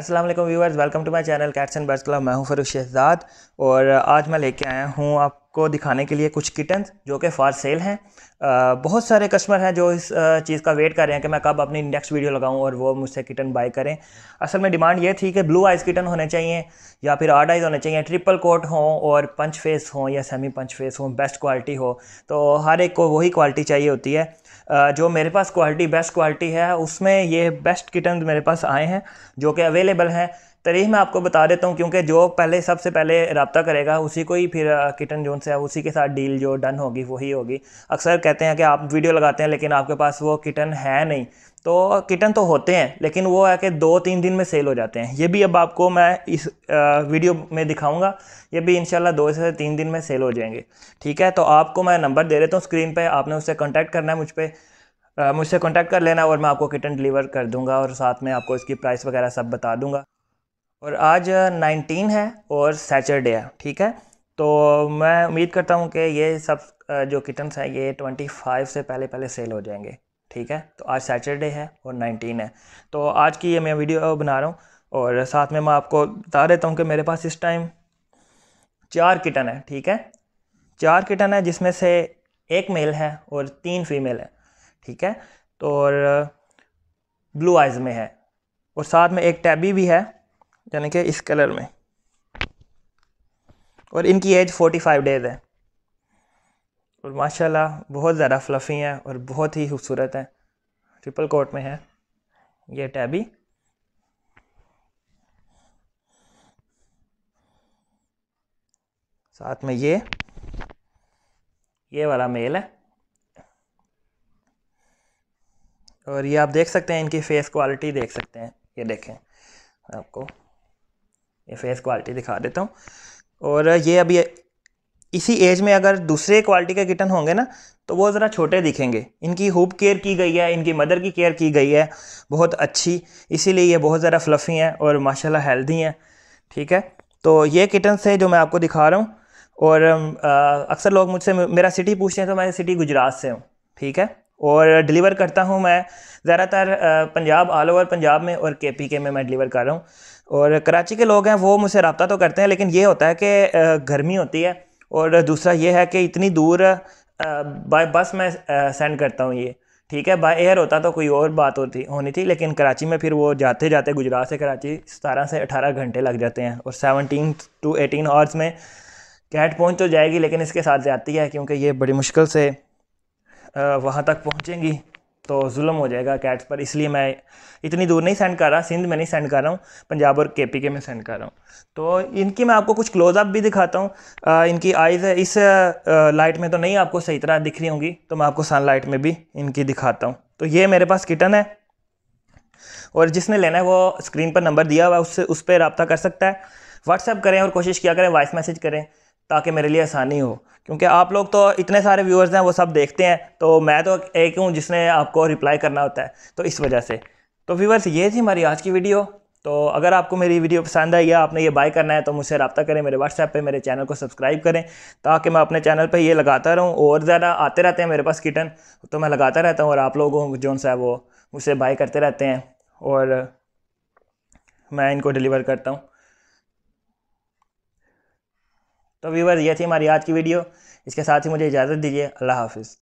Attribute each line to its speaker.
Speaker 1: अस्सलाम वालेकुम viewers welcome to my channel cats and birds club मैं हूं फरूख शहजाद और आज मैं लेके आया हूं आप को दिखाने के लिए कुछ किटन्स जो कि फॉर सेल हैं बहुत सारे कस्टमर हैं जो इस चीज़ का वेट कर रहे हैं कि मैं कब अपनी नेक्स्ट वीडियो लगाऊं और वो मुझसे किटन बाय करें असल में डिमांड ये थी कि ब्लू आइज़ किटन होने चाहिए या फिर आर्ड आइज़ होने चाहिए ट्रिपल कोट हों और पंच फेस हों या सेमी पंच फेस हों बेस्ट क्वालिटी हो तो हर एक को वही क्वालिटी चाहिए होती है जो मेरे पास क्वालिटी बेस्ट क्वालिटी है उसमें ये बेस्ट किटन मेरे पास आए हैं जो कि अवेलेबल हैं तारीख मैं आपको बता देता हूँ क्योंकि जो पहले सबसे पहले रबता करेगा उसी को ही फिर किटन जोन से उसी के साथ डील जो डन होगी वही होगी अक्सर कहते हैं कि आप वीडियो लगाते हैं लेकिन आपके पास वो किटन है नहीं तो किटन तो होते हैं लेकिन वो है कि दो तीन दिन में सेल हो जाते हैं ये भी अब आपको मैं इस वीडियो में दिखाऊंगा ये भी शाला दो से तीन दिन में सेल हो जाएंगे ठीक है तो आपको मैं नंबर दे देता हूँ स्क्रीन पर आपने उससे कॉन्टैक्ट करना है मुझ पर मुझसे कॉन्टैक्ट कर लेना और मैं आपको किटन डिलीवर कर दूँगा और साथ में आपको इसकी प्राइस वगैरह सब बता दूँगा और आज नाइनटीन है और सैटरडे है ठीक है तो मैं उम्मीद करता हूँ कि ये सब जो किटन्स हैं ये ट्वेंटी फाइव से पहले पहले सेल हो जाएंगे ठीक है तो आज सैटरडे है और नाइनटीन है तो आज की ये मैं वीडियो बना रहा हूँ और साथ में मैं आपको बता देता हूँ कि मेरे पास इस टाइम चार किटन है ठीक है चार किटन है जिसमें से एक मेल है और तीन फीमेल है ठीक है तो और ब्लू आइज़ में है और साथ में एक टैबी भी है यानी कि इस कलर में और इनकी एज 45 डेज़ है और माशाल्लाह बहुत ज़्यादा फ्लफ़ी हैं और बहुत ही खूबसूरत हैं ट्रिपल कोट में है ये टैबी साथ में ये ये वाला मेल है और ये आप देख सकते हैं इनकी फेस क्वालिटी देख सकते हैं ये देखें आपको फेस क्वालिटी दिखा देता हूँ और ये अभी इसी एज में अगर दूसरे क्वालिटी के किटन होंगे ना तो वो ज़रा छोटे दिखेंगे इनकी हुप केयर की गई है इनकी मदर की केयर की गई है बहुत अच्छी इसीलिए ये बहुत ज़रा फ्लफ़ी हैं और माशाल्लाह हेल्दी हैं ठीक है तो ये किटन्स है जो मैं आपको दिखा रहा हूँ और अक्सर लोग मुझसे मेरा सिटी पूछते हैं तो मैं सिटी गुजरात से हूँ ठीक है और डिलीवर करता हूँ मैं ज़्यादातर पंजाब ऑल ओवर पंजाब में और के पी के में मैं डिलीवर कर रहा हूँ और कराची के लोग हैं वो मुझसे रबता तो करते हैं लेकिन ये होता है कि गर्मी होती है और दूसरा ये है कि इतनी दूर बाय बस मैं सेंड करता हूँ ये ठीक है बाय एयर होता तो कोई और बात होती होनी थी लेकिन कराची में फिर वो जाते जाते गुजरात से कराची सतारह से अठारह घंटे लग जाते हैं और सेवनटीन टू एटीन आवर्स में कैट पहुंच तो जाएगी लेकिन इसके साथ जाती है क्योंकि ये बड़ी मुश्किल से वहाँ तक पहुँचेंगी तो जुल्म हो जाएगा कैट्स पर इसलिए मैं इतनी दूर नहीं सेंड कर रहा सिंध में नहीं सेंड कर रहा हूँ पंजाब और के पी के में सेंड कर रहा हूँ तो इनकी मैं आपको कुछ क्लोजअप भी दिखाता हूँ इनकी आइज़ इस लाइट में तो नहीं आपको सही तरह दिख रही होंगी तो मैं आपको सन लाइट में भी इनकी दिखाता हूँ तो ये मेरे पास किटन है और जिसने लेना है वो स्क्रीन पर नंबर दिया हुआ है उससे उस पर रबता कर सकता है व्हाट्सअप करें और कोशिश किया करें वॉइस मैसेज करें ताकि मेरे लिए आसानी हो क्योंकि आप लोग तो इतने सारे व्यूअर्स हैं वो सब देखते हैं तो मैं तो एक हूँ जिसने आपको रिप्लाई करना होता है तो इस वजह से तो व्यूअर्स ये थी हमारी आज की वीडियो तो अगर आपको मेरी वीडियो पसंद आई या आपने ये बाय करना है तो मुझसे रब्ता करें मेरे व्हाट्सएप पे मेरे चैनल को सब्सक्राइब करें ताकि मैं अपने चैनल पे ये लगाता रहूँ और ज़्यादा आते रहते हैं मेरे पास किटन तो मैं लगाता रहता हूँ और आप लोगों जो है वो मुझसे बाय करते रहते हैं और मैं इनको डिलीवर करता हूँ तो व्यूवर ये थी हमारी आज की वीडियो इसके साथ ही मुझे इजाज़त दीजिए अल्लाह हाफिज़